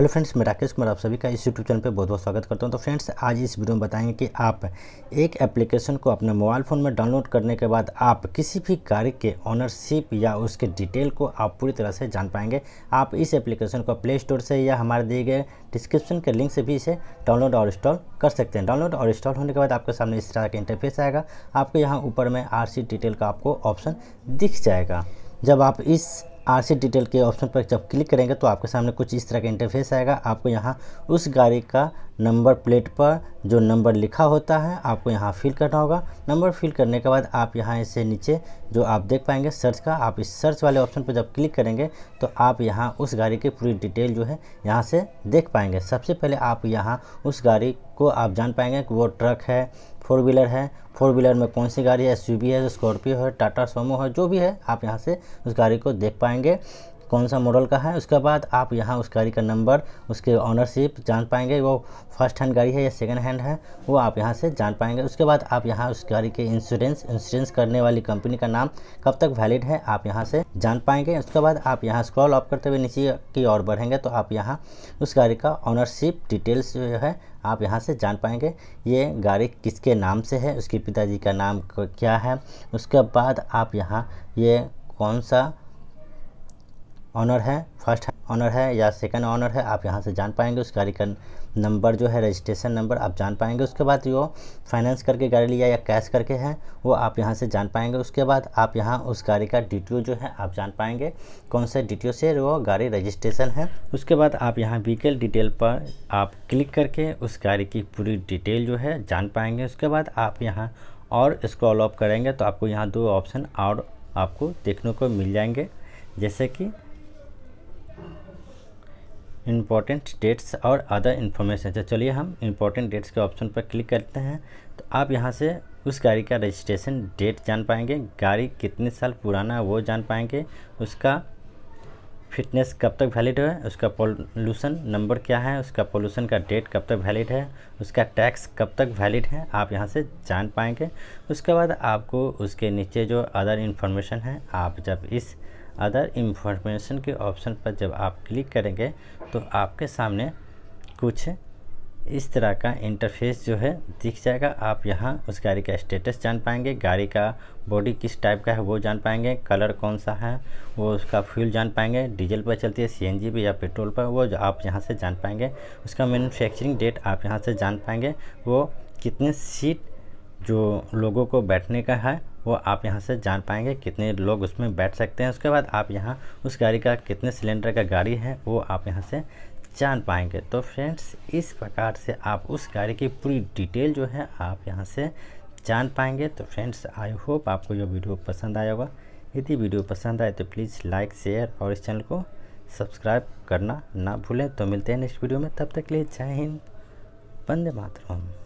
hello friends मैं राकेश कुमार आप सभी का इस यूट्यूब चैनल पर बहुत बहुत स्वागत करता हूं तो फ्रेंड्स आज इस वीडियो में बताएंगे कि आप एक एप्लीकेशन को अपने मोबाइल फ़ोन में डाउनलोड करने के बाद आप किसी भी गाड़ी के ऑनरशिप या उसके डिटेल को आप पूरी तरह से जान पाएंगे आप इस एप्लीकेशन को प्ले स्टोर से या हमारे दिए गए डिस्क्रिप्शन के लिंक से भी इसे डाउनलोड और इंस्टॉल कर सकते हैं डाउनलोड और इंस्टॉल होने के बाद आपके सामने इस तरह का इंटरफेस आएगा आपके यहाँ ऊपर में आर डिटेल का आपको ऑप्शन दिख जाएगा जब आप इस आर सी डिटेल के ऑप्शन पर जब क्लिक करेंगे तो आपके सामने कुछ इस तरह का इंटरफेस आएगा आपको यहाँ उस गाड़ी का नंबर प्लेट पर जो नंबर लिखा होता है आपको यहाँ फिल करना होगा नंबर फिल करने के बाद आप यहाँ इसे नीचे जो आप देख पाएंगे सर्च का आप इस सर्च वाले ऑप्शन पर जब क्लिक करेंगे तो आप यहाँ उस गाड़ी की पूरी डिटेल जो है यहाँ से देख पाएंगे सबसे पहले आप यहाँ उस गाड़ी को आप जान पाएंगे कि वो ट्रक है फोर व्हीलर है फोर व्हीलर में कौन सी गाड़ी है एस है स्कॉर्पियो है टाटा सोमो है जो भी है आप यहाँ से उस गाड़ी को देख पाएंगे कौन सा मॉडल का है उसके बाद आप यहाँ उस गाड़ी का नंबर उसके ऑनरशिप जान पाएंगे वो फर्स्ट हैंड गाड़ी है या सेकेंड हैंड है वो आप यहाँ से जान पाएंगे उसके बाद आप यहाँ उस गाड़ी के इंश्योरेंस इंश्योरेंस करने वाली कंपनी का नाम कब तक वैलिड है आप यहाँ से जान पाएंगे उसके बाद आप यहाँ स्क्रॉल ऑफ करते हुए नीचे की ओर बढ़ेंगे तो आप यहाँ उस गाड़ी का ऑनरशिप डिटेल्स जो है आप यहाँ से जान पाएंगे ये गाड़ी किसके नाम से है उसके पिताजी का नाम क्या है उसके बाद आप यहाँ ये कौन सा ऑनर है फर्स्ट ऑनर है या सेकंड ऑनर है आप यहाँ से जान पाएंगे उस गाड़ी का नंबर जो है रजिस्ट्रेशन नंबर आप जान पाएंगे उसके बाद जो फाइनेंस करके गाड़ी लिया या कैश करके है वो आप यहाँ से जान पाएंगे उसके बाद आप यहाँ उस गाड़ी का डी जो है आप जान पाएंगे कौन से डी से वो गाड़ी रजिस्ट्रेशन है उसके बाद आप यहाँ व्हीकल डिटेल पर आप क्लिक करके उस गाड़ी की पूरी डिटेल जो है जान पाएंगे उसके बाद आप यहाँ और स्क्रॉल ऑफ करेंगे तो आपको यहाँ दो ऑप्शन और आपको देखने को मिल जाएंगे जैसे कि इम्पॉर्टेंट डेट्स और अदर इन्फॉर्मेशन तो चलिए हम इम्पॉर्टेंट डेट्स के ऑप्शन पर क्लिक करते हैं तो आप यहाँ से उस गाड़ी का रजिस्ट्रेशन डेट जान पाएंगे गाड़ी कितने साल पुराना है वो जान पाएंगे उसका फिटनेस कब तक वैलिड है उसका पोल्यूशन नंबर क्या है उसका पोल्यूशन का डेट कब तक वैलिड है उसका टैक्स कब तक वैलिड है आप यहाँ से जान पाएंगे उसके बाद आपको उसके नीचे जो अदर इन्फॉर्मेशन है आप जब इस अदर इंफॉर्मेशन के ऑप्शन पर जब आप क्लिक करेंगे तो आपके सामने कुछ इस तरह का इंटरफेस जो है दिख जाएगा आप यहाँ उस गाड़ी का स्टेटस जान पाएंगे गाड़ी का बॉडी किस टाइप का है वो जान पाएंगे कलर कौन सा है वो उसका फ्यूल जान पाएंगे डीजल पर चलती है सीएनजी पे या पेट्रोल पर वो आप यहाँ से जान पाएंगे उसका मैन्युफैक्चरिंग डेट आप यहाँ से जान पाएंगे वो कितने सीट जो लोगों को बैठने का है वो आप यहाँ से जान पाएंगे कितने लोग उसमें बैठ सकते हैं उसके बाद आप यहाँ उस गाड़ी का कितने सिलेंडर का गाड़ी है वो आप यहाँ से जान पाएंगे तो फ्रेंड्स इस प्रकार से आप उस गाड़ी की पूरी डिटेल जो है आप यहाँ से जान पाएंगे तो फ्रेंड्स आई होप आपको यह वीडियो पसंद आया होगा यदि वीडियो पसंद आए तो प्लीज़ लाइक शेयर और इस चैनल को सब्सक्राइब करना ना भूलें तो मिलते हैं नेक्स्ट वीडियो में तब तक के लिए जय हिंद वंदे मातरम